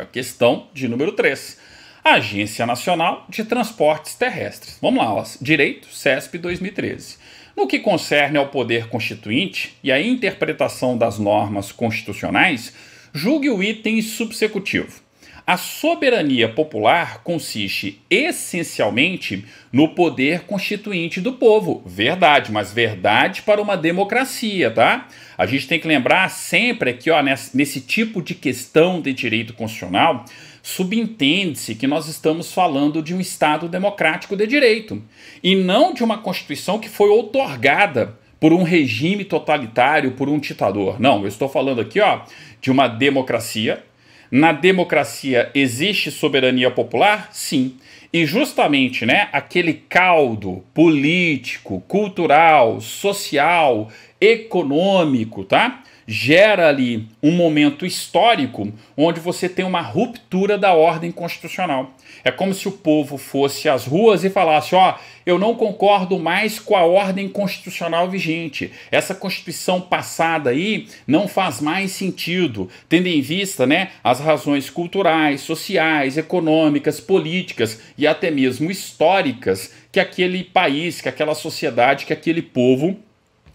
É questão de número 3. Agência Nacional de Transportes Terrestres. Vamos lá, ó, Direito, CESP 2013. No que concerne ao poder constituinte e à interpretação das normas constitucionais, julgue o item subsecutivo. A soberania popular consiste essencialmente no poder constituinte do povo. Verdade, mas verdade para uma democracia, tá? A gente tem que lembrar sempre que, ó, nesse, tipo de questão de direito constitucional, subentende-se que nós estamos falando de um Estado democrático de direito e não de uma Constituição que foi outorgada por um regime totalitário, por um ditador. Não, eu estou falando aqui ó, de uma democracia na democracia existe soberania popular? Sim. E justamente, né, aquele caldo político, cultural, social, econômico, tá? gera ali um momento histórico onde você tem uma ruptura da ordem constitucional. É como se o povo fosse às ruas e falasse: ó, oh, eu não concordo mais com a ordem constitucional vigente. Essa constituição passada aí não faz mais sentido, tendo em vista, né, as razões culturais, sociais, econômicas, políticas e até mesmo históricas que aquele país, que aquela sociedade, que aquele povo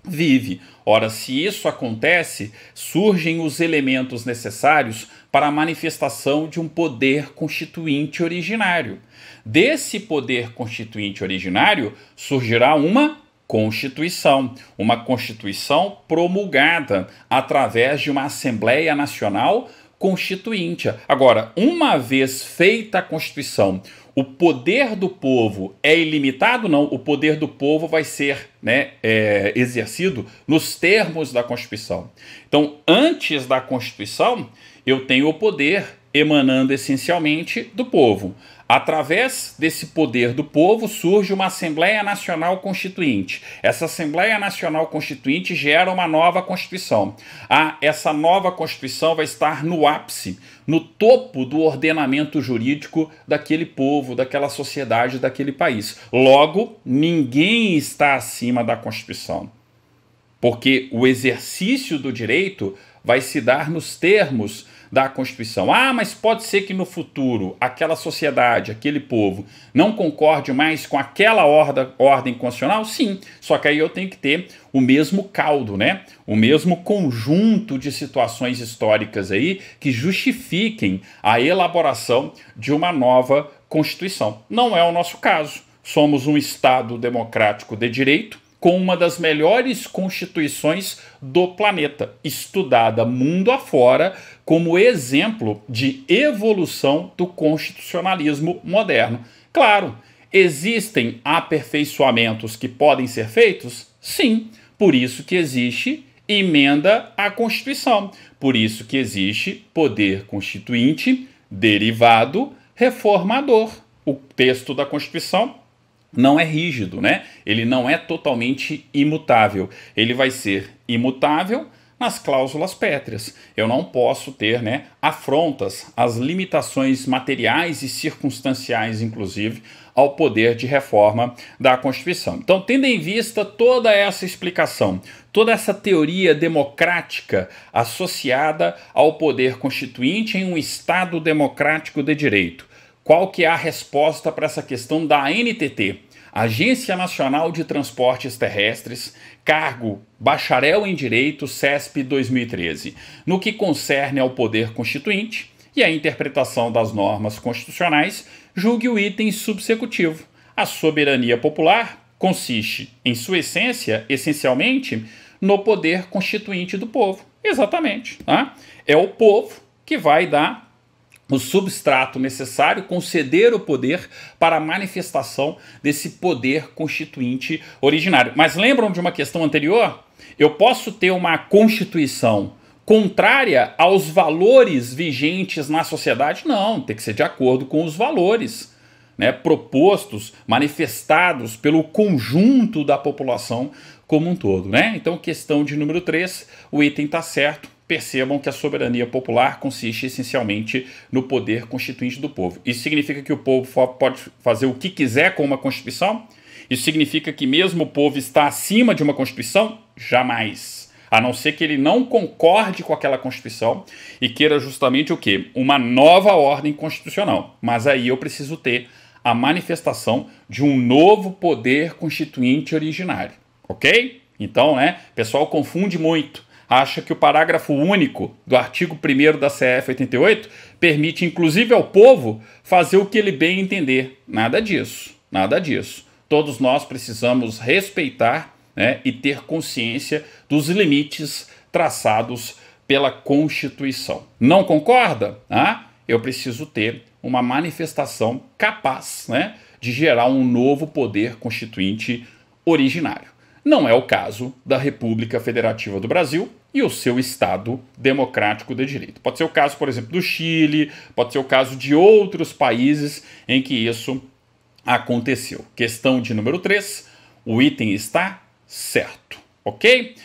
vive. Ora, se isso acontece, surgem os elementos necessários para a manifestação de um poder constituinte originário. Desse poder constituinte originário surgirá uma Constituição, uma Constituição promulgada através de uma Assembleia Nacional constituinte. Agora, uma vez feita a Constituição, o poder do povo é ilimitado? Não, o poder do povo vai ser né, é, exercido nos termos da Constituição. Então, antes da Constituição, eu tenho o poder emanando essencialmente do povo. Através desse poder do povo surge uma Assembleia Nacional Constituinte. Essa Assembleia Nacional Constituinte gera uma nova Constituição. Ah, essa nova Constituição vai estar no ápice, no topo do ordenamento jurídico daquele povo, daquela sociedade, daquele país. Logo, ninguém está acima da Constituição. Porque o exercício do direito vai se dar nos termos da Constituição. Ah, mas pode ser que no futuro aquela sociedade, aquele povo, não concorde mais com aquela orda, ordem constitucional? Sim, só que aí eu tenho que ter o mesmo caldo, né? O mesmo conjunto de situações históricas aí que justifiquem a elaboração de uma nova Constituição. Não é o nosso caso. Somos um Estado democrático de direito com uma das melhores constituições do planeta, estudada mundo afora como exemplo de evolução do constitucionalismo moderno. Claro, existem aperfeiçoamentos que podem ser feitos? Sim, por isso que existe emenda à Constituição, por isso que existe poder constituinte derivado reformador. O texto da Constituição não é rígido, né? Ele não é totalmente imutável. Ele vai ser imutável nas cláusulas pétreas. Eu não posso ter né, afrontas às limitações materiais e circunstanciais, inclusive, ao poder de reforma da Constituição. Então, tendo em vista toda essa explicação, toda essa teoria democrática associada ao poder constituinte em um Estado democrático de direito, qual que é a resposta para essa questão da ANTT, Agência Nacional de Transportes Terrestres, cargo bacharel em Direito, CESP 2013, no que concerne ao poder constituinte e à interpretação das normas constitucionais, julgue o item subsecutivo. A soberania popular consiste, em sua essência, essencialmente, no poder constituinte do povo. Exatamente. Tá? É o povo que vai dar o substrato necessário, conceder o poder para a manifestação desse poder constituinte originário. Mas lembram de uma questão anterior? Eu posso ter uma constituição contrária aos valores vigentes na sociedade? Não, tem que ser de acordo com os valores. Né, propostos, manifestados pelo conjunto da população como um todo. Né? Então, questão de número 3, o item está certo, percebam que a soberania popular consiste essencialmente no poder constituinte do povo. Isso significa que o povo pode fazer o que quiser com uma Constituição? Isso significa que mesmo o povo está acima de uma Constituição? Jamais. A não ser que ele não concorde com aquela Constituição e queira justamente o quê? Uma nova ordem constitucional. Mas aí eu preciso ter a manifestação de um novo poder constituinte originário, ok? Então, né, pessoal confunde muito acha que o parágrafo único do artigo 1 da CF 88 permite, inclusive, ao povo fazer o que ele bem entender. Nada disso, nada disso. Todos nós precisamos respeitar né, e ter consciência dos limites traçados pela Constituição. Não concorda? Ah, eu preciso ter uma manifestação capaz né, de gerar um novo poder constituinte originário. Não é o caso da República Federativa do Brasil e o seu Estado democrático de direito. Pode ser o caso, por exemplo, do Chile, pode ser o caso de outros países em que isso aconteceu. Questão de número 3, o item está certo, ok?